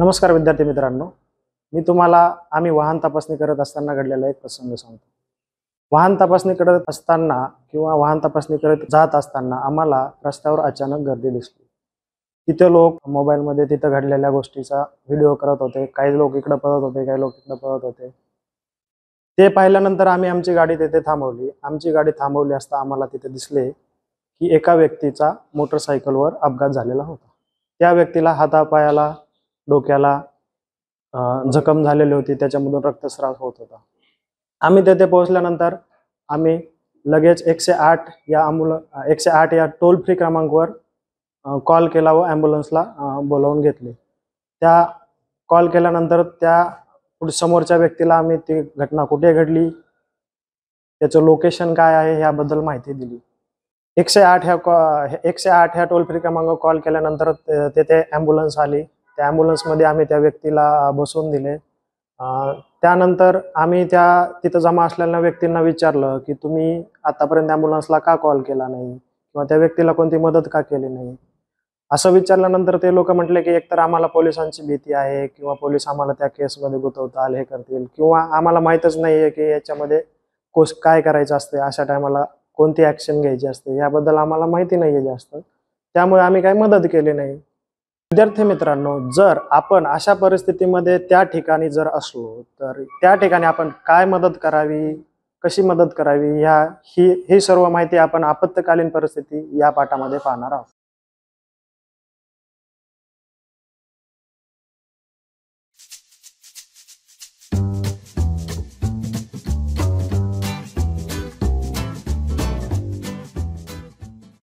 नमस्कार विद्यार्थी मित्रांनो मी तुम्हाला आम्ही वाहन तपासणी करत असताना घडलेला एक प्रसंग सांगतो वाहन तपासणी करत असताना किंवा वाहन तपासणी करत जात असताना आम्हाला रस्त्यावर अचानक गर्दी दिसली तिथे लोक मोबाईलमध्ये तिथं घडलेल्या गोष्टीचा व्हिडिओ करत होते काही लोक इकडं पळत होते काही लोक इकडं पळत होते ते पाहिल्यानंतर आम्ही आमची गाडी तिथे थांबवली आमची गाडी थांबवली असता आम्हाला तिथे दिसले की एका व्यक्तीचा मोटरसायकलवर अपघात झालेला होता त्या व्यक्तीला हातापायाला डोक्याला जखम झालेली होती त्याच्यामधून रक्तस्राव होत होता आम्ही तेथे पोहोचल्यानंतर आम्ही लगेच एकशे आठ या अम्बुल एकशे आठ या टोल फ्री क्रमांकवर कॉल केला व ॲम्ब्युलन्सला बोलावून घेतले त्या कॉल केल्यानंतर त्या समोरच्या व्यक्तीला आम्ही ती घटना कुठे घडली त्याचं लोकेशन काय आहे ह्याबद्दल माहिती दिली एकशे आठ ह्या कॉ एकशे आठ ह्या टोल फ्री क्रमांकावर कॉल केल्यानंतर तेथे ॲम्ब्युलन्स आली त्या ॲम्ब्युलन्समध्ये आम्ही त्या व्यक्तीला बसवून दिले त्यानंतर आम्ही त्या तिथं जमा असलेल्या व्यक्तींना विचारलं की तुम्ही आतापर्यंत ॲम्ब्युलन्सला का कॉल केला नाही किंवा त्या व्यक्तीला कोणती मदत का केली नाही असं विचारल्यानंतर ते लोक म्हटले की एकतर आम्हाला पोलिसांची भीती आहे किंवा पोलीस आम्हाला त्या केसमध्ये गुंतवताल हे करतील किंवा आम्हाला माहीतच नाही आहे की याच्यामध्ये कोस काय करायचं असते अशा टायमाला कोणती ॲक्शन घ्यायची असते याबद्दल आम्हाला माहिती नाही आहे जास्त त्यामुळे आम्ही काही मदत केली नाही विद्यार्थी मित्रांनो जर आपण अशा परिस्थितीमध्ये त्या ठिकाणी जर असलो तर त्या ठिकाणी आपण काय मदत करावी कशी मदत करावी ह्या ही ही सर्व माहिती आपण आपत्कालीन परिस्थिती या पाठामध्ये पाहणार आहोत